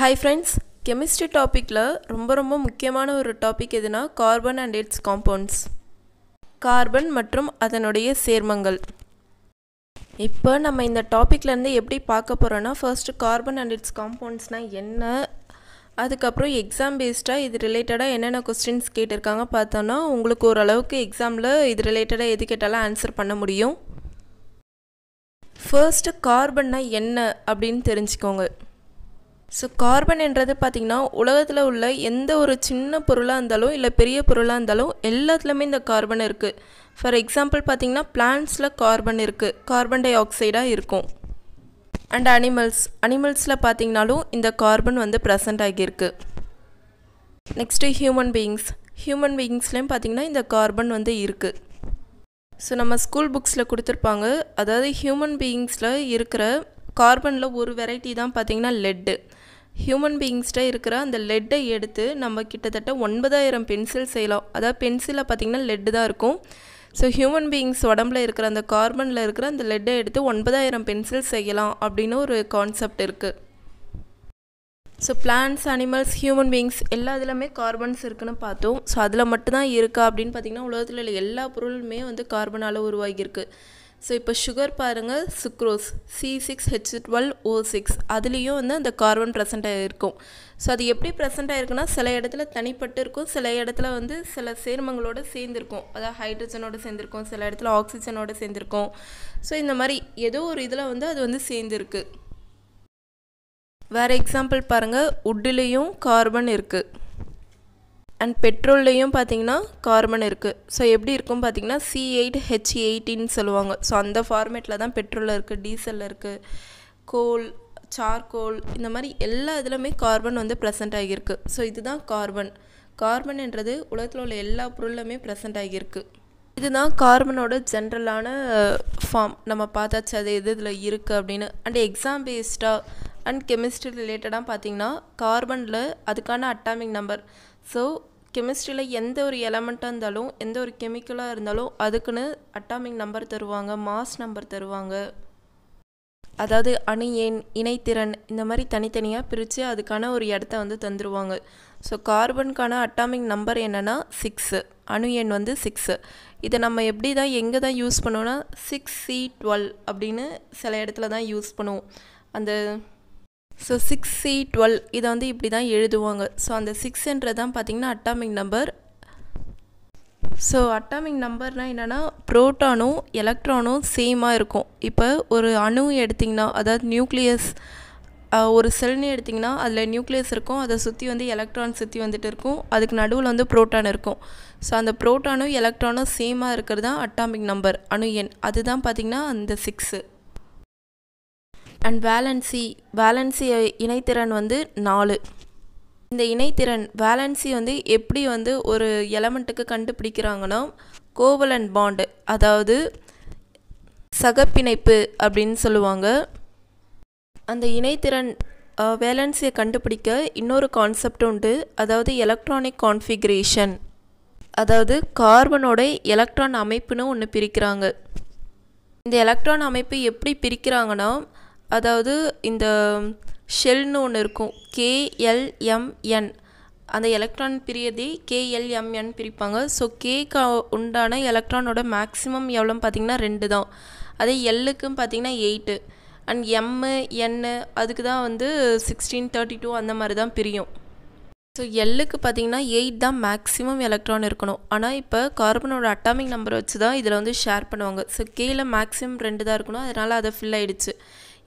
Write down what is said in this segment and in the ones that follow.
hi friends chemistry டாப்பிக்கில் ரொம்ப ரொம்ப முக்கியமான ஒரு டாபிக் எதுனா carbon and its compounds carbon மற்றும் அதனுடைய சேர்மங்கள் இப்போ நம்ம இந்த டாப்பிக்லேருந்து எப்படி பார்க்க போகிறோன்னா ஃபர்ஸ்ட்டு கார்பன் அண்ட் இட்ஸ் காம்பவுண்ட்ஸ்னால் என்ன அதுக்கப்புறம் எக்ஸாம் பேஸ்டாக இது ரிலேட்டடாக என்னென்ன கொஸ்டின்ஸ் கேட்டிருக்காங்க பார்த்தோன்னா உங்களுக்கு ஓரளவுக்கு எக்ஸாமில் இது ரிலேட்டடாக எது கேட்டாலும் ஆன்சர் பண்ண முடியும் ஃபர்ஸ்ட்டு கார்பன்னால் என்ன அப்படின்னு தெரிஞ்சுக்கோங்க ஸோ கார்பன் என்றது பார்த்திங்கன்னா உலகத்தில் உள்ள எந்த ஒரு சின்ன பொருளாக இருந்தாலும் இல்லை பெரிய பொருளாக இருந்தாலும் எல்லாத்துலேயுமே இந்த கார்பன் இருக்குது ஃபார் எக்ஸாம்பிள் பார்த்திங்கன்னா பிளான்ஸில் கார்பன் இருக்குது கார்பன் டை ஆக்சைடாக இருக்கும் அண்ட் அனிமல்ஸ் அனிமல்ஸில் பார்த்திங்கனாலும் இந்த கார்பன் வந்து ப்ரெசன்ட் ஆகியிருக்கு நெக்ஸ்ட்டு ஹியூமன் பீயிங்ஸ் ஹியூமன் பீயிங்ஸ்லேயும் பார்த்திங்கன்னா இந்த கார்பன் வந்து இருக்குது ஸோ நம்ம ஸ்கூல் புக்ஸில் கொடுத்துருப்பாங்க அதாவது ஹியூமன் பீயிங்ஸில் இருக்கிற கார்பனில் ஒரு வெரைட்டி தான் பார்த்திங்கன்னா லெட்டு ஹியூமன் பீயிங்ஸ்கிட்ட இருக்கிற அந்த லெட்டை எடுத்து நம்ம கிட்டத்தட்ட ஒன்பதாயிரம் பென்சில் செய்யலாம் அதாவது பென்சிலில் பார்த்திங்கன்னா லெட்டு தான் இருக்கும் ஸோ ஹியூமன் பீயிங்ஸ் உடம்புல இருக்கிற அந்த கார்பனில் இருக்கிற அந்த லெட்டை எடுத்து ஒன்பதாயிரம் பென்சில் செய்யலாம் அப்படின்னு ஒரு கான்செப்ட் இருக்குது so plants animals human beings எல்லா இதுலையுமே கார்பன்ஸ் இருக்குன்னு பார்த்தோம் ஸோ அதில் மட்டும்தான் இருக்கா அப்படின்னு பார்த்திங்கன்னா உலகத்தில் எல்லா பொருளுமே வந்து கார்பனால் உருவாகியிருக்கு ஸோ இப்போ சுகர் பாருங்கள் sucrose C six H twelve O six அதுலேயும் வந்து அந்த கார்பன் ப்ரெசென்ட் ஆகிருக்கும் ஸோ அது எப்படி ப்ரெசண்ட் ஆகிருக்குன்னா சில இடத்துல தனிப்பட்டு இருக்கும் சில இடத்துல வந்து சில சேர்மங்களோடு சேர்ந்துருக்கும் அதாவது ஹைட்ரஜனோடு சேர்ந்துருக்கும் சில இடத்துல ஆக்சிஜனோடு சேர்ந்துருக்கும் ஸோ இந்த மாதிரி ஏதோ ஒரு இதில் வந்து அது வந்து சேர்ந்துருக்கு வேறு எக்ஸாம்பிள் பாருங்கள் உட்டிலையும் கார்பன் இருக்குது அண்ட் பெட்ரோல்லையும் பார்த்தீங்கன்னா கார்பன் இருக்குது ஸோ எப்படி இருக்கும் பார்த்தீங்கன்னா சி எயிட் ஹெச் எயிட்டின்னு சொல்லுவாங்க ஸோ அந்த ஃபார்மேட்டில் தான் பெட்ரோலில் இருக்குது டீசலில் இருக்குது கோல் சார்கோல் இந்த மாதிரி எல்லா இதுலையுமே கார்பன் வந்து ப்ரெசென்ட் ஆகியிருக்கு ஸோ இதுதான் கார்பன் கார்பன்ன்றது உலகத்தில் உள்ள எல்லா பொருளுமே ப்ரெசென்ட் ஆகியிருக்கு இதுதான் கார்பனோட ஜென்ரலான ஃபார்ம் நம்ம பார்த்தாச்சு அது எது இதில் இருக்குது அப்படின்னு அண்ட் எக்ஸாம் பேஸ்டாக அண்ட் கெமிஸ்ட்ரி ரிலேட்டடாக பார்த்திங்கன்னா கார்பனில் அதுக்கான அட்டாமிக் நம்பர் ஸோ கெமிஸ்ட்ரியில் எந்த ஒரு எலமெண்ட்டாக இருந்தாலும் எந்த ஒரு கெமிக்கலாக இருந்தாலும் அதுக்குன்னு அட்டாமிக் நம்பர் தருவாங்க மாஸ் நம்பர் தருவாங்க அதாவது அணு எண் இணைத்திறன் இந்த மாதிரி தனித்தனியாக பிரித்து அதுக்கான ஒரு இடத்த வந்து தந்துடுவாங்க ஸோ கார்பனுக்கான அட்டாமிக் நம்பர் என்னென்னா சிக்ஸு அணு எண் வந்து சிக்ஸு இதை நம்ம எப்படி தான் எங்கே தான் யூஸ் பண்ணுவோன்னா சிக்ஸ் சி டுவெல் அப்படின்னு சில இடத்துல தான் யூஸ் பண்ணுவோம் அந்த ஸோ சிக்ஸ் சி டுவெல் இதை வந்து இப்படி தான் எழுதுவாங்க ஸோ அந்த சிக்ஸ்ன்றது தான் பார்த்திங்கன்னா அட்டாமிக் நம்பர் ஸோ அட்டாமிக் நம்பர்னால் என்னென்னா ப்ரோட்டானும் எலக்ட்ரானும் சேமாக இருக்கும் இப்போ ஒரு அணு எடுத்திங்கன்னா அதாவது நியூக்ளியஸ் ஒரு செல்னு எடுத்திங்கன்னா அதில் நியூக்ளியஸ் இருக்கும் அதை சுற்றி வந்து எலக்ட்ரான் சுற்றி வந்துட்டு இருக்கும் அதுக்கு நடுவில் வந்து ப்ரோட்டான் இருக்கும் ஸோ அந்த ப்ரோட்டானும் எலக்ட்ரானும் சேமாக இருக்கிறது தான் அட்டாமிக் நம்பர் அணு எண் அதுதான் பார்த்திங்கன்னா அந்த சிக்ஸு அண்ட் வேலன்சி வேலன்சி இணைத்திறன் வந்து நாலு இந்த இணைத்திறன் வேலன்சி வந்து எப்படி வந்து ஒரு எலமெண்ட்டுக்கு கண்டுபிடிக்கிறாங்கன்னா கோவலன் பாண்டு அதாவது சகப்பிணைப்பு அப்படின்னு சொல்லுவாங்க அந்த இணைத்திறன் வேலன்சியை கண்டுபிடிக்க இன்னொரு கான்செப்ட் உண்டு அதாவது எலக்ட்ரானிக் கான்ஃபிகரேஷன் அதாவது கார்பனோட எலக்ட்ரான் அமைப்புன்னு ஒன்று பிரிக்கிறாங்க இந்த எலக்ட்ரான் அமைப்பு எப்படி பிரிக்கிறாங்கன்னா அதாவது இந்த ஷெல்னு ஒன்று இருக்கும் கேஎல்எம்என் அந்த எலக்ட்ரான் பிரியதே கேஎல்எம்என் பிரிப்பாங்க ஸோ கேக்கு உண்டான எலக்ட்ரானோட மேக்ஸிமம் எவ்வளோன்னு பார்த்திங்கன்னா ரெண்டு தான் அதே எல்லுக்கும் பார்த்திங்கன்னா எயிட்டு அண்ட் எம்மு என்னு அதுக்கு தான் வந்து சிக்ஸ்டீன் தேர்ட்டி டூ அந்த மாதிரி தான் பிரியும் ஸோ எல்லுக்கு பார்த்திங்கன்னா எயிட் தான் மேக்ஸிமம் எலக்ட்ரான் இருக்கணும் ஆனால் இப்போ கார்பனோட அட்டாமிக் நம்பரை வச்சு தான் இதில் வந்து ஷேர் பண்ணுவாங்க ஸோ கேயில் மேக்ஸிமம் ரெண்டு தான் இருக்கணும் அதனால் அதை ஃபில் ஆகிடுச்சு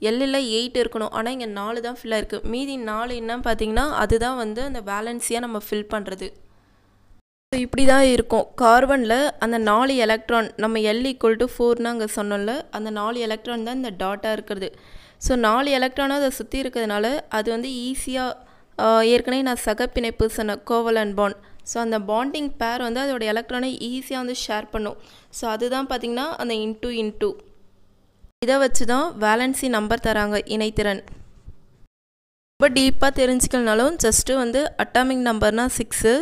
எல்லில் எயிட் இருக்கணும் ஆனால் இங்கே நாலு தான் ஃபில்லாக இருக்குது மீதி நாலு என்னன்னு பார்த்தீங்கன்னா அதுதான் வந்து அந்த பேலன்ஸியாக நம்ம ஃபில் பண்ணுறது ஸோ இப்படி தான் இருக்கும் கார்பனில் அந்த நாலு எலக்ட்ரான் நம்ம எல் ஈக்குவல் டு ஃபோர்னு அங்கே சொன்னோம்ல அந்த நாலு எலக்ட்ரான் தான் இந்த டாட்டாக இருக்கிறது ஸோ நாலு எலக்ட்ரானாக அதை சுற்றி இருக்கிறதுனால அது வந்து ஈஸியாக ஏற்கனவே நான் சகப்பிணைப்பு சொன்ன அண்ட் பாண்ட் ஸோ அந்த பாண்டிங் பேர் வந்து அதோடய எலக்ட்ரானை ஈஸியாக வந்து ஷேர் பண்ணும் ஸோ அதுதான் பார்த்திங்கன்னா அந்த இன்டூ இன்டூ இதை வச்சு தான் வேலன்சி நம்பர் தராங்க இணைத்திறன் ரொம்ப டீப்பாக தெரிஞ்சுக்கலனாலும் ஜஸ்ட்டு வந்து அட்டாமிக் நம்பர்னால் சிக்ஸு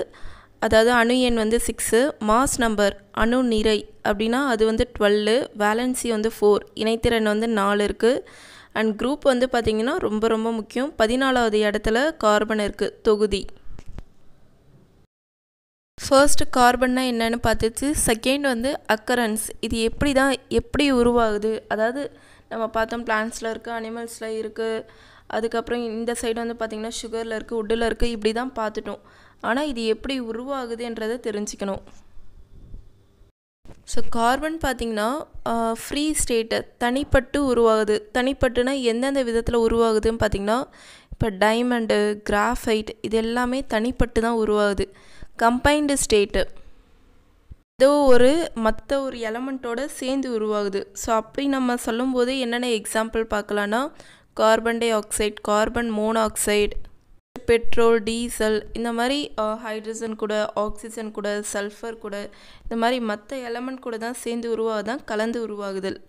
அதாவது அணு எண் வந்து சிக்ஸு மாஸ் நம்பர் அணு நிறை அப்படின்னா அது வந்து டுவெல்லு வேலன்சி வந்து ஃபோர் இணைத்திறன் வந்து நாலு இருக்குது அண்ட் குரூப் வந்து பார்த்திங்கன்னா ரொம்ப ரொம்ப முக்கியம் பதினாலாவது இடத்துல கார்பன் இருக்குது தொகுதி ஃபர்ஸ்ட் கார்பன்னா என்னன்னு பார்த்துச்சு செகண்ட் வந்து அக்கரன்ஸ் இது எப்படி தான் எப்படி உருவாகுது அதாவது நம்ம பார்த்தோம் பிளான்ஸில் இருக்குது அனிமல்ஸில் இருக்குது அதுக்கப்புறம் இந்த சைடு வந்து பார்த்திங்கன்னா சுகரில் இருக்குது உட்டில் இருக்குது இப்படி தான் பார்த்துட்டோம் ஆனால் இது எப்படி உருவாகுதுன்றதை தெரிஞ்சுக்கணும் ஸோ கார்பன் பார்த்திங்கன்னா ஃப்ரீ ஸ்டேட்டை தனிப்பட்டு உருவாகுது தனிப்பட்டுனா எந்தெந்த விதத்தில் உருவாகுதுன்னு பார்த்திங்கன்னா இப்போ டைமண்டு கிராஃபைட் இது எல்லாமே தனிப்பட்டு தான் உருவாகுது கம்பைன்டு ஸ்டேட்டு ஏதோ ஒரு மற்ற ஒரு எலமெண்ட்டோட சேர்ந்து உருவாகுது ஸோ அப்படி நம்ம சொல்லும்போது என்னென்ன எக்ஸாம்பிள் பார்க்கலான்னா carbon dioxide carbon monoxide petrol diesel இந்த மாதிரி ஹைட்ரஜன் கூட ஆக்சிஜன் கூட சல்ஃபர் கூட இந்த மாதிரி மற்ற எலமெண்ட் கூட தான் சேர்ந்து தான் கலந்து உருவாகுதல்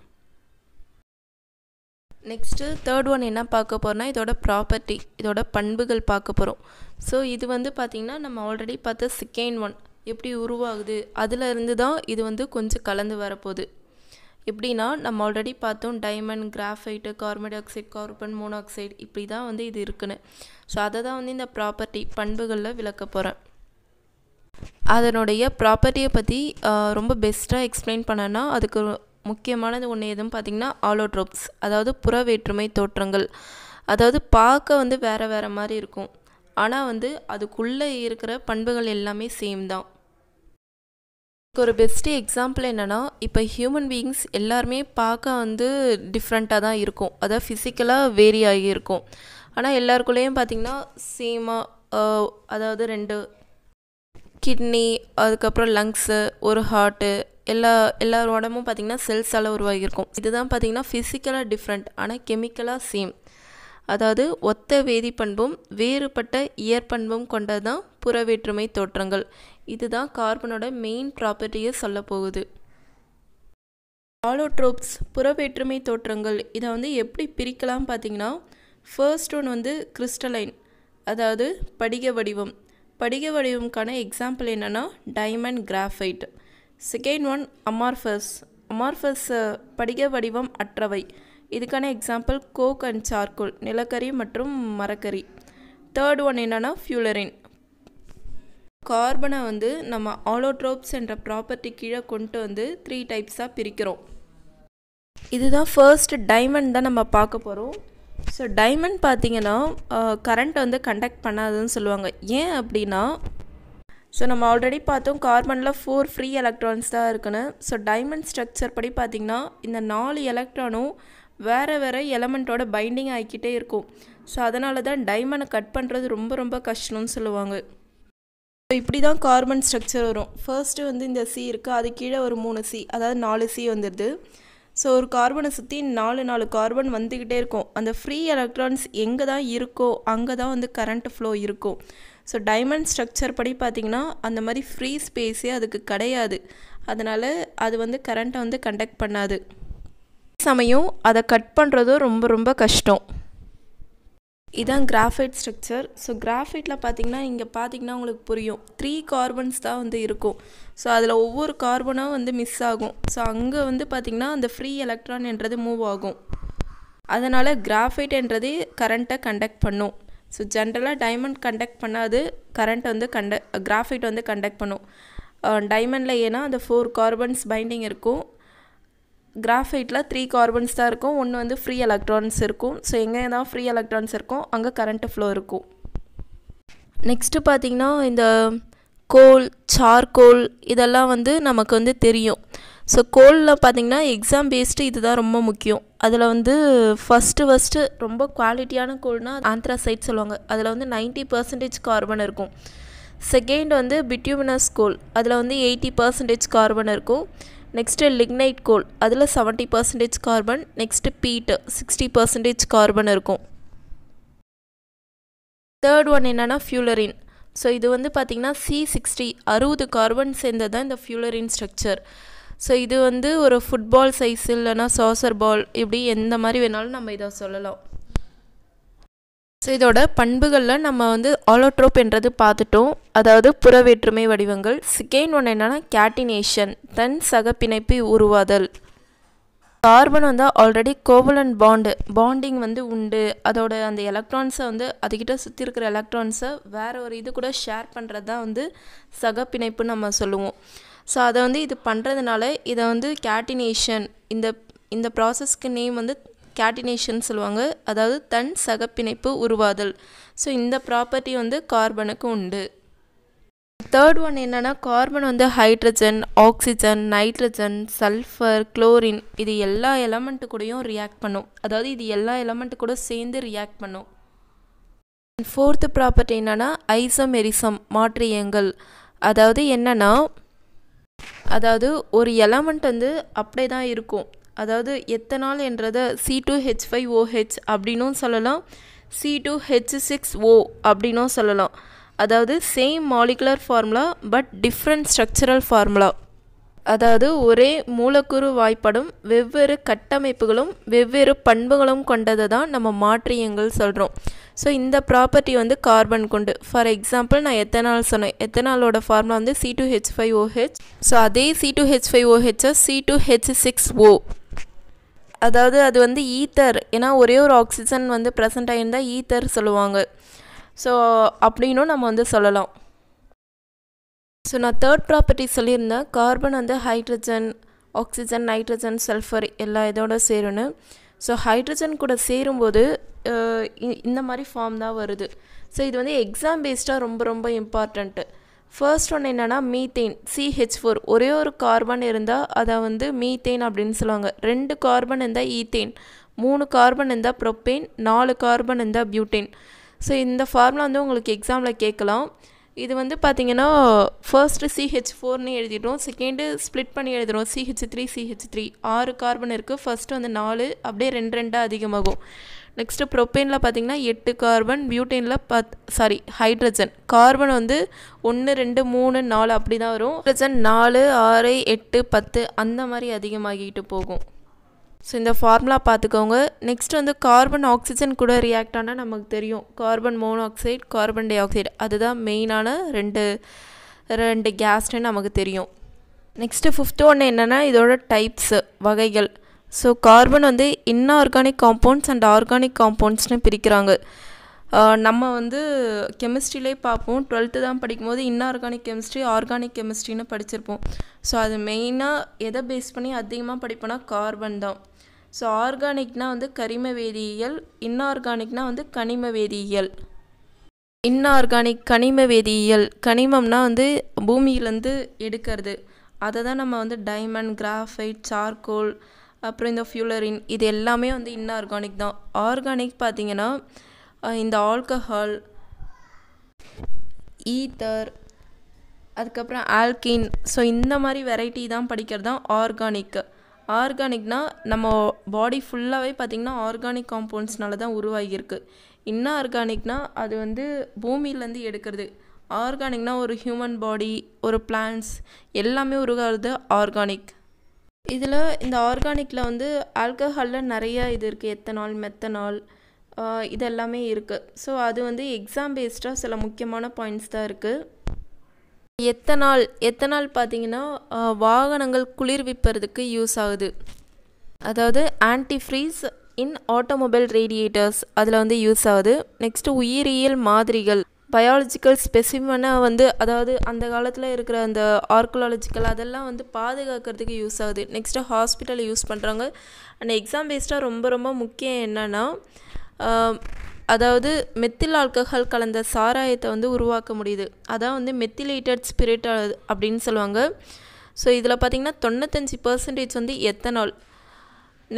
நெக்ஸ்ட்டு தேர்ட் ஒன் என்ன பார்க்க போகிறோம்னா இதோட ப்ராப்பர்ட்டி இதோட பண்புகள் பார்க்க போகிறோம் ஸோ இது வந்து பார்த்திங்கன்னா நம்ம ஆல்ரெடி பார்த்த செகண்ட் ஒன் எப்படி உருவாகுது அதிலிருந்து தான் இது வந்து கொஞ்சம் கலந்து வரப்போகுது எப்படின்னா நம்ம ஆல்ரெடி பார்த்தோம் diamond graphite carbon dioxide carbon monoxide இப்படி தான் வந்து இது இருக்குன்னு ஸோ அதை தான் வந்து இந்த ப்ராப்பர்ட்டி பண்புகளில் விளக்க போகிறேன் அதனுடைய ப்ராப்பர்ட்டியை பற்றி ரொம்ப பெஸ்ட்டாக எக்ஸ்பிளைன் பண்ணேன்னா அதுக்கு முக்கியமானது ஒன்று எதுவும் பார்த்திங்கன்னா ஆலோட்ரோப்ஸ் அதாவது புற வேற்றுமை தோற்றங்கள் அதாவது பார்க்க வந்து வேறு வேறு மாதிரி இருக்கும் ஆனால் வந்து அதுக்குள்ளே இருக்கிற பண்புகள் எல்லாமே சேம் தான் ஒரு பெஸ்ட்டு எக்ஸாம்பிள் என்னென்னா இப்போ ஹியூமன் பீயிங்ஸ் எல்லாருமே பார்க்க வந்து டிஃப்ரெண்ட்டாக தான் இருக்கும் அதாவது ஃபிசிக்கலாக வேரி ஆகியிருக்கும் ஆனால் எல்லாருக்குள்ளேயும் பார்த்திங்கன்னா சேமாக அதாவது ரெண்டு கிட்னி அதுக்கப்புறம் லங்ஸு ஒரு ஹார்ட்டு எல்லா எல்லார் உடம்பும் பார்த்திங்கன்னா செல்ஸால் உருவாகியிருக்கும் இதுதான் பார்த்திங்கன்னா ஃபிசிக்கலாக டிஃப்ரெண்ட் ஆனால் கெமிக்கலாக சேம் அதாவது ஒத்த வேதிப்பண்பும் வேறுபட்ட இயற்பண்பும் கொண்டது தான் புற வேற்றுமை தோற்றங்கள் இதுதான் கார்பனோட மெயின் ப்ராப்பர்ட்டியை சொல்ல போகுது ஆலோட்ரோப்ஸ் புற வேற்றுமை தோற்றங்கள் இதை வந்து எப்படி பிரிக்கலாம் பார்த்திங்கன்னா ஃபர்ஸ்ட் ஒன் வந்து கிறிஸ்டலைன் அதாவது படிக வடிவம் படிக வடிவம்கான எக்ஸாம்பிள் என்னென்னா diamond graphite second one amorphous amorphous படிக வடிவம் அற்றவை இதுக்கான எக்ஸாம்பிள் கோக் அண்ட் சார்கோல் நிலக்கரி மற்றும் மரக்கறி தேர்ட் ஒன் என்னென்னா ஃபியூலரின் கார்பனை வந்து நம்ம ஆலோட்ரோப்ஸ் என்ற ப்ராப்பர்ட்டி கீழே கொண்டு வந்து த்ரீ டைப்ஸாக பிரிக்கிறோம் இதுதான் ஃபர்ஸ்ட் டைமண்ட் தான் நம்ம பார்க்க போகிறோம் ஸோ டைமண்ட் பார்த்தீங்கன்னா கரண்ட் வந்து கண்டக்ட் பண்ணாதுன்னு சொல்லுவாங்க ஏன் அப்படின்னா ஸோ நம்ம ஆல்ரெடி பார்த்தோம் கார்பனில் ஃபோர் ஃப்ரீ எலக்ட்ரான்ஸ் தான் இருக்குன்னு ஸோ டைமண்ட் ஸ்ட்ரக்சர் படி பார்த்திங்கன்னா இந்த நாலு எலக்ட்ரானும் வேறு வேறு எலமெண்ட்டோட பைண்டிங் ஆகிக்கிட்டே இருக்கும் ஸோ அதனால தான் டைமண்டை கட் பண்ணுறது ரொம்ப ரொம்ப கஷ்டம்னு சொல்லுவாங்க ஸோ இப்படி தான் கார்பன் ஸ்ட்ரக்சர் வரும் ஃபர்ஸ்ட்டு வந்து இந்த சி இருக்குது அது கீழே ஒரு மூணு சி அதாவது நாலு சி வந்துடுது ஸோ ஒரு கார்பனை சுற்றி நாலு நாலு கார்பன் வந்துக்கிட்டே இருக்கும் அந்த ஃப்ரீ எலக்ட்ரான்ஸ் எங்கே தான் இருக்கோ அங்கே தான் வந்து கரண்ட் ஃப்ளோ இருக்கும் ஸோ டைமண்ட் ஸ்ட்ரக்சர் படி பார்த்திங்கன்னா அந்த மாதிரி ஃப்ரீ ஸ்பேஸே அதுக்கு கிடையாது அதனால் அது வந்து கரண்ட்டை வந்து கண்டக்ட் பண்ணாது சமயம் அதை கட் பண்ணுறதும் ரொம்ப ரொம்ப கஷ்டம் இதான் கிராஃபைட் ஸ்ட்ரக்சர் ஸோ கிராஃபைட்டில் பார்த்திங்கன்னா இங்கே பார்த்திங்கன்னா உங்களுக்கு புரியும் த்ரீ கார்பன்ஸ் தான் வந்து இருக்கும் ஸோ அதில் ஒவ்வொரு கார்பனாக வந்து மிஸ் ஆகும் ஸோ அங்கே வந்து பார்த்திங்கன்னா அந்த ஃப்ரீ எலக்ட்ரான் என்றது மூவ் ஆகும் அதனால் கிராஃபைட் என்றதே கரண்ட்டை கண்டக்ட் பண்ணும் ஸோ ஜென்ரலாக டைமண்ட் கண்டக்ட் பண்ணாது கரண்ட் வந்து கண்ட கிராஃபைட் வந்து கண்டக்ட் பண்ணும் டைமண்டில் ஏன்னா அந்த ஃபோர் கார்பன்ஸ் பைண்டிங் இருக்கும் கிராஃபைட்டில் த்ரீ கார்பன்ஸ் தான் இருக்கும் ஒன்று வந்து ஃப்ரீ எலக்ட்ரான்ஸ் இருக்கும் ஸோ எங்கே தான் ஃப்ரீ எலக்ட்ரான்ஸ் இருக்கும் அங்கே கரண்ட்டு ஃப்ளோ இருக்கும் நெக்ஸ்ட்டு பார்த்திங்கன்னா இந்த கோல் சார்கோல் இதெல்லாம் வந்து நமக்கு வந்து தெரியும் ஸோ கோலில் பார்த்திங்கன்னா எக்ஸாம் பேஸ்டு இதுதான் ரொம்ப முக்கியம் அதில் வந்து ஃபஸ்ட்டு ஃபஸ்ட்டு ரொம்ப குவாலிட்டியான கோல்னால் ஆந்த்ராசைட் சொல்லுவாங்க அதில் வந்து நைன்ட்டி பர்சன்டேஜ் கார்பன் இருக்கும் செகண்ட் வந்து பிட்யூமினஸ் கோல் அதில் வந்து எயிட்டி பர்சன்டேஜ் கார்பன் இருக்கும் நெக்ஸ்ட்டு லிக்னைட் கோல் அதில் seventy percentage carbon next peat sixty percentage carbon இருக்கும் தேர்ட் ஒன் என்னென்னா ஃபியூலரின் ஸோ இது வந்து பார்த்திங்கன்னா சி சிக்ஸ்டி அறுபது கார்பன் சேர்ந்தது தான் இந்த ஃபியூலரின் ஸ்ட்ரக்சர் ஸோ இது வந்து ஒரு ஃபுட்பால் சைஸ் இல்லைனா சாசர் பால் இப்படி எந்த மாதிரி வேணாலும் நம்ம இதை சொல்லலாம் ஸோ இதோட பண்புகளில் நம்ம வந்து ஆலோட்ரோப் என்றது பார்த்துட்டோம் அதாவது புற வேற்றுமை வடிவங்கள் செகண்ட் ஒன்று என்னென்னா கேட்டினேஷன் தன் சகப்பிணைப்பு உருவாதல் கார்பன் வந்து ஆல்ரெடி கோவலன் பாண்டு பாண்டிங் வந்து உண்டு அதோட அந்த எலக்ட்ரான்ஸை வந்து அதுக்கிட்ட சுற்றி இருக்கிற எலக்ட்ரான்ஸை வேறு ஒரு இது கூட ஷேர் பண்ணுறது தான் வந்து பிணைப்புன்னு நம்ம சொல்லுவோம் ஸோ அதை வந்து இது பண்ணுறதுனால இதை வந்து கேட்டினேஷன் இந்த இந்த ப்ராசஸ்க்கு நேம் வந்து கேட்டினேஷன் சொல்லுவாங்க அதாவது தன் சகப்பிணைப்பு உருவாதல் ஸோ இந்த ப்ராப்பர்ட்டி வந்து கார்பனுக்கு உண்டு தேர்ட் ஒன் என்னென்னா கார்பன் வந்து hydrogen oxygen nitrogen sulphur chlorine இது எல்லா எலமெண்ட்டு கூடயும் ரியாக்ட் பண்ணும் அதாவது இது எல்லா எலமெண்ட்டு கூட சேர்ந்து ரியாக்ட் பண்ணும் ஃபோர்த்து ப்ராப்பர்ட்டி என்னென்னா ஐசமெரிசம் மாற்றியங்கள் அதாவது என்னென்னா அதாவது ஒரு எலமெண்ட் வந்து அப்படியே தான் இருக்கும் அதாவது எத்தனால் என்றதை C two H five O H அப்படின்னும் சொல்லலாம் C two H six O அப்படின்னும் சொல்லலாம் அதாவது same molecular formula but different structural formula அதாவது ஒரே மூலக்கூறு வாய்ப்படும் வெவ்வேறு கட்டமைப்புகளும் வெவ்வேறு பண்புகளும் கொண்டதை தான் நம்ம மாற்றியங்கள் சொல்கிறோம் ஸோ இந்த ப்ராப்பர்ட்டி வந்து கார்பன் கொண்டு ஃபார் எக்ஸாம்பிள் நான் எத்தனால் சொன்னேன் எத்தனாலோட ஃபார்முலா வந்து C two H five O H so அதே சி டூ ஹெச் ஃபைவ் ஓஹெச்சை C two H six O அதாவது அது வந்து ஈத்தர் ஏன்னா ஒரே ஒரு ஆக்சிஜன் வந்து ப்ரெசண்ட் ஆகியிருந்தால் ஈத்தர் சொல்லுவாங்க ஸோ அப்படின்னும் நம்ம வந்து சொல்லலாம் ஸோ நான் தேர்ட் ப்ராப்பர்ட்டி சொல்லியிருந்தேன் கார்பன் வந்து ஹைட்ரஜன் ஆக்சிஜன் நைட்ரஜன் சல்ஃபர் எல்லா இதோட சேரும்னு ஸோ ஹைட்ரஜன் கூட சேரும்போது இந்த மாதிரி ஃபார்ம் தான் வருது ஸோ இது வந்து எக்ஸாம் பேஸ்டாக ரொம்ப ரொம்ப இம்பார்ட்டண்ட்டு ஃபர்ஸ்ட் ஒன்று என்னென்னா மீத்தேன் சிஹெச் ஃபோர் ஒரே ஒரு கார்பன் இருந்தால் அதை வந்து மீத்தேன் அப்படின்னு சொல்லுவாங்க ரெண்டு கார்பன் இருந்தால் ஈத்தேன் மூணு கார்பன் இருந்தால் ப்ரொப்பேன் நாலு கார்பன் இருந்தால் பியூட்டேன் ஸோ இந்த ஃபார்முலா வந்து உங்களுக்கு எக்ஸாமில் கேட்கலாம் இது வந்து பார்த்திங்கன்னா ஃபர்ஸ்ட்டு சிஹெச் ஃபோர்னு எழுதிடுறோம் செகண்டு ஸ்ப்ளிட் பண்ணி எழுதுகிறோம் சிஹெச் த்ரீ சிஹெச் த்ரீ ஆறு கார்பன் இருக்குது ஃபர்ஸ்ட் வந்து நாலு அப்படியே ரெண்டு ரெண்டாக அதிகமாகும் நெக்ஸ்ட்டு ப்ரொப்பேனில் பார்த்திங்கன்னா எட்டு கார்பன் பியூட்டெயினில் பத் சாரி ஹைட்ரஜன் கார்பன் வந்து ஒன்று ரெண்டு மூணு நாலு அப்படி தான் வரும் ஹைட்ரஜன் நாலு ஆறு எட்டு பத்து அந்த மாதிரி அதிகமாகிட்டு போகும் ஸோ இந்த ஃபார்முலா பார்த்துக்கோங்க நெக்ஸ்ட் வந்து கார்பன் ஆக்சிஜன் கூட ரியாக்ட் ஆனால் நமக்கு தெரியும் carbon monoxide carbon dioxide அதுதான் மெயினான ரெண்டு ரெண்டு கேஸ்னு நமக்கு தெரியும் நெக்ஸ்ட்டு ஃபிஃப்த்து ஒன்று என்னென்னா இதோட டைப்ஸு வகைகள் ஸோ கார்பன் வந்து இன்ஆர்கானிக் காம்பவுண்ட்ஸ் அண்ட் ஆர்கானிக் காம்பவுண்ட்ஸ்னு பிரிக்கிறாங்க நம்ம வந்து கெமிஸ்ட்ரியிலே பார்ப்போம் டுவெல்த்து தான் படிக்கும்போது இன்ஆர்கானிக் கெமிஸ்ட்ரி ஆர்கானிக் கெமிஸ்ட்ரின்னு படிச்சிருப்போம் ஸோ அது மெயினாக எதை பேஸ் பண்ணி அதிகமாக படிப்போன்னா கார்பன் தான் ஸோ ஆர்கானிக்னால் வந்து கரிம வேதியியல் இன்ஆர்கானிக்னால் வந்து கனிம வேதியியல் இன்ஆர்கானிக் கனிம வேதியியல் கனிமம்னால் வந்து பூமியிலேருந்து எடுக்கிறது அதை தான் நம்ம வந்து டைமண்ட் கிராஃபைட் சார்கோல் அப்புறம் இந்த ஃபியூலரின் இது எல்லாமே வந்து இன்ஆர்கானிக் தான் ஆர்கானிக் பார்த்திங்கன்னா இந்த ஆல்கஹால் ஈத்தர் அதுக்கப்புறம் ஆல்கின் ஸோ இந்த மாதிரி வெரைட்டி தான் படிக்கிறது தான் ஆர்கானிக்கு ஆர்கானிக்னால் நம்ம பாடி ஃபுல்லாகவே பார்த்திங்கன்னா ஆர்கானிக் காம்பவுண்ட்ஸ்னால தான் உருவாகியிருக்கு இன்னும் ஆர்கானிக்னால் அது வந்து பூமியிலேருந்து எடுக்கிறது ஆர்கானிக்னால் ஒரு ஹியூமன் பாடி ஒரு பிளான்ஸ் எல்லாமே உருவாகிறது ஆர்கானிக் இதில் இந்த ஆர்கானிக்கில் வந்து ஆல்கஹாலில் நிறையா இது இருக்குது எத்தனால் மெத்தனால் இதெல்லாமே இருக்குது ஸோ அது வந்து எக்ஸாம் பேஸ்டாக சில முக்கியமான பாயிண்ட்ஸ் தான் இருக்குது எத்தனால் எத்தனால் பார்த்தீங்கன்னா வாகனங்கள் குளிர்விப்பதுக்கு யூஸ் ஆகுது அதாவது ஃப்ரீஸ் இன் ஆட்டோமொபைல் ரேடியேட்டர்ஸ் அதில் வந்து யூஸ் ஆகுது நெக்ஸ்ட்டு உயிரியல் மாதிரிகள் பயாலஜிக்கல் ஸ்பெசிமனை வந்து அதாவது அந்த காலத்தில் இருக்கிற அந்த ஆர்கலாலஜிக்கல் அதெல்லாம் வந்து பாதுகாக்கிறதுக்கு யூஸ் ஆகுது நெக்ஸ்ட்டு ஹாஸ்பிட்டல் யூஸ் பண்ணுறாங்க அண்ட் எக்ஸாம் பேஸ்டாக ரொம்ப ரொம்ப முக்கியம் என்னென்னா அதாவது மெத்தில் ஆல்கஹால் கலந்த சாராயத்தை வந்து உருவாக்க முடியுது அதான் வந்து மெத்திலேட்டட் ஸ்பிரிட் அப்படின்னு சொல்லுவாங்க ஸோ இதில் பார்த்திங்கன்னா தொண்ணூத்தஞ்சு பர்சன்டேஜ் வந்து எத்தனால்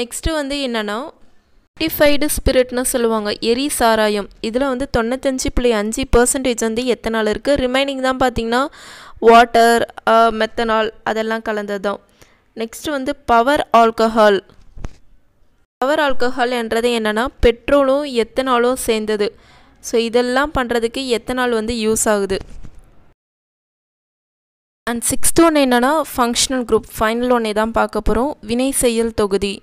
நெக்ஸ்ட்டு வந்து என்னென்னா ஃபிஃப்டிஃபைடு ஸ்பிரிட்னு சொல்லுவாங்க எரி சாராயம் இதில் வந்து தொண்ணூத்தஞ்சு புள்ளி அஞ்சு பர்சன்டேஜ் வந்து எத்தனால் இருக்குது ரிமைனிங் தான் பார்த்திங்கன்னா வாட்டர் மெத்தனால் அதெல்லாம் கலந்தது தான் நெக்ஸ்ட்டு வந்து பவர் ஆல்கஹால் பவர் ஆல்கஹால் என்றது என்னென்னா பெட்ரோலும் எத்தனாலும் சேர்ந்தது ஸோ இதெல்லாம் பண்ணுறதுக்கு எத்தனால் வந்து யூஸ் ஆகுது அண்ட் சிக்ஸ்த் ஒன்று என்னென்னா ஃபங்க்ஷனல் குரூப் ஃபைனல் ஒன்றே தான் பார்க்க போகிறோம் வினை செயல் தொகுதி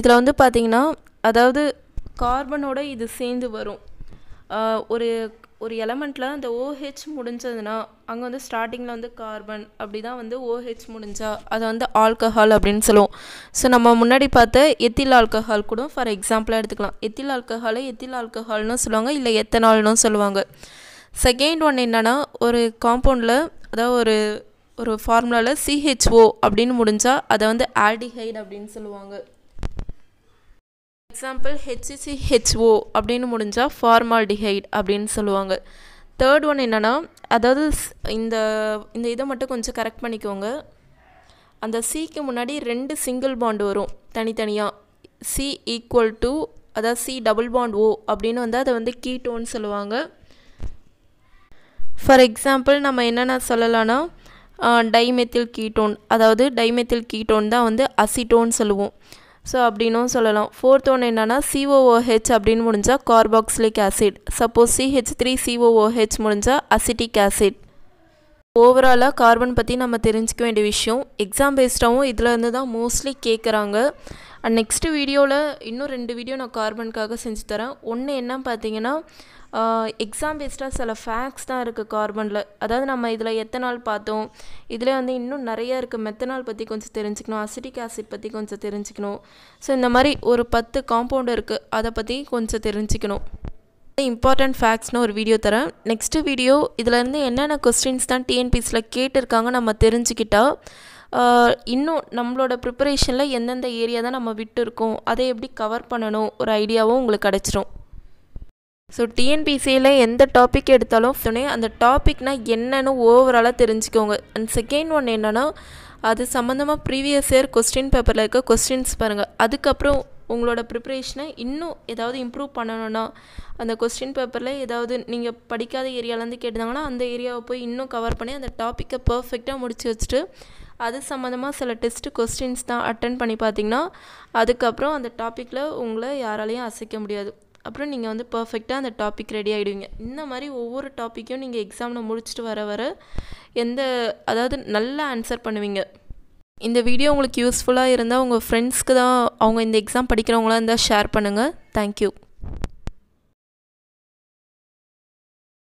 இதில் வந்து பார்த்திங்கன்னா அதாவது கார்பனோட இது சேர்ந்து வரும் ஒரு ஒரு எலமெண்ட்டில் அந்த ஓஹெச் முடிஞ்சதுன்னா அங்கே வந்து ஸ்டார்டிங்கில் வந்து கார்பன் அப்படி தான் வந்து ஓஹெச் முடிஞ்சா அதை வந்து ஆல்கஹால் அப்படின்னு சொல்லுவோம் ஸோ நம்ம முன்னாடி பார்த்த எத்தில் ஆல்கஹால் கூட ஃபார் எக்ஸாம்பிளாக எடுத்துக்கலாம் எத்தில் ஆல்கஹாலை எத்தில் ஆல்கஹால்னு சொல்லுவாங்க இல்லை எத்தனால்னு சொல்லுவாங்க செகண்ட் ஒன் என்னென்னா ஒரு காம்பவுண்டில் அதாவது ஒரு ஒரு ஃபார்முலாவில் சிஹெச்ஓ அப்படின்னு முடிஞ்சால் அதை வந்து ஆல்டிஹைடு அப்படின்னு சொல்லுவாங்க எக்ஸாம்பிள் ஹெச்சிசிஹெச்ஓ அப்படின்னு முடிஞ்சால் ஃபார்மால்டிஹைட் அப்படின்னு சொல்லுவாங்க தேர்ட் ஒன் என்னென்னா அதாவது இந்த இந்த இதை மட்டும் கொஞ்சம் கரெக்ட் பண்ணிக்கோங்க அந்த சிக்கு முன்னாடி ரெண்டு சிங்கிள் பாண்டு வரும் தனித்தனியாக சி ஈக்குவல் டு அதாவது சி டபுள் பாண்ட் ஓ அப்படின்னு வந்து அதை வந்து கீட்டோன்னு சொல்லுவாங்க ஃபார் எக்ஸாம்பிள் நம்ம என்னென்ன சொல்லலாம்னா டைமெத்தில் கீட்டோன் அதாவது டைமெத்தில் கீட்டோன் தான் வந்து அசிட்டோன்னு சொல்லுவோம் ஸோ அப்படின்னும் சொல்லலாம் ஃபோர்த் ஒன்று என்னென்னா சிஓஓஹெச் அப்படின்னு முடிஞ்சால் carboxylic acid suppose C H three C O O H முடிஞ்சால் அசிட்டிக் ஆசிட் ஓவராலாக கார்பன் பற்றி நம்ம தெரிஞ்சுக்க வேண்டிய விஷயம் எக்ஸாம் பேஸ்டாகவும் இதில் இருந்து தான் மோஸ்ட்லி கேட்குறாங்க அண்ட் நெக்ஸ்ட்டு வீடியோவில் இன்னும் ரெண்டு வீடியோ நான் கார்பனுக்காக செஞ்சு தரேன் ஒன்று என்ன பார்த்தீங்கன்னா எக்ஸாம் பேஸ்டாக சில ஃபேக்ஸ் தான் இருக்குது கார்பனில் அதாவது நம்ம இதில் எத்தனால் பார்த்தோம் இதில் வந்து இன்னும் நிறையா இருக்குது மெத்தனால் பற்றி கொஞ்சம் தெரிஞ்சுக்கணும் அசிட்டிக் ஆசிட் பற்றி கொஞ்சம் தெரிஞ்சுக்கணும் ஸோ இந்த மாதிரி ஒரு பத்து காம்பவுண்ட் இருக்குது அதை பற்றி கொஞ்சம் தெரிஞ்சுக்கணும் இம்பார்ட்டண்ட் ஃபேக்ட்ஸ்னு ஒரு வீடியோ தரேன் நெக்ஸ்ட்டு வீடியோ இதுலேருந்து என்னென்ன கொஸ்டின்ஸ் தான் டிஎன்பிஎஸில் கேட்டிருக்காங்க நம்ம தெரிஞ்சுக்கிட்டால் இன்னும் நம்மளோட ப்ரிப்பரேஷனில் எந்தெந்த ஏரியா தான் நம்ம விட்டுருக்கோம் அதை எப்படி கவர் பண்ணணும் ஒரு ஐடியாவும் உங்களுக்கு கிடச்சிரும் ஸோ டிஎன்பிசியில் எந்த டாபிக் எடுத்தாலும் சொன்னே அந்த டாபிக்னால் என்னென்னு ஓவராலாக தெரிஞ்சுக்கோங்க அண்ட் செகண்ட் ஒன் என்னென்னா அது சம்மந்தமாக ப்ரீவியஸ் இயர் கொஸ்டின் பேப்பரில் இருக்க கொஸ்டின்ஸ் பாருங்கள் அதுக்கப்புறம் உங்களோட ப்ரிப்பரேஷனை இன்னும் ஏதாவது இம்ப்ரூவ் பண்ணணும்னா அந்த கொஸ்டின் பேப்பரில் ஏதாவது நீங்கள் படிக்காத ஏரியாலேருந்து கேட்டாங்கன்னா அந்த ஏரியாவை போய் இன்னும் கவர் பண்ணி அந்த டாப்பிக்கை பர்ஃபெக்டாக முடிச்சு வச்சுட்டு அது சம்மந்தமாக சில டெஸ்ட்டு கொஸ்டின்ஸ் தான் அட்டன் பண்ணி பார்த்தீங்கன்னா அதுக்கப்புறம் அந்த டாப்பிக்கில் உங்களை யாராலையும் அசைக்க முடியாது அப்புறம் நீங்கள் வந்து பர்ஃபெக்டாக அந்த டாபிக் ரெடி ஆகிடுவீங்க இந்த மாதிரி ஒவ்வொரு டாப்பிக்கும் நீங்கள் எக்ஸாமில் முடிச்சுட்டு வர வர எந்த அதாவது நல்லா ஆன்சர் பண்ணுவீங்க இந்த வீடியோ உங்களுக்கு யூஸ்ஃபுல்லாக இருந்தால் உங்கள் ஃப்ரெண்ட்ஸ்க்கு தான் அவங்க இந்த எக்ஸாம் படிக்கிறவங்களாக இருந்தால் ஷேர் பண்ணுங்கள் தேங்க்யூ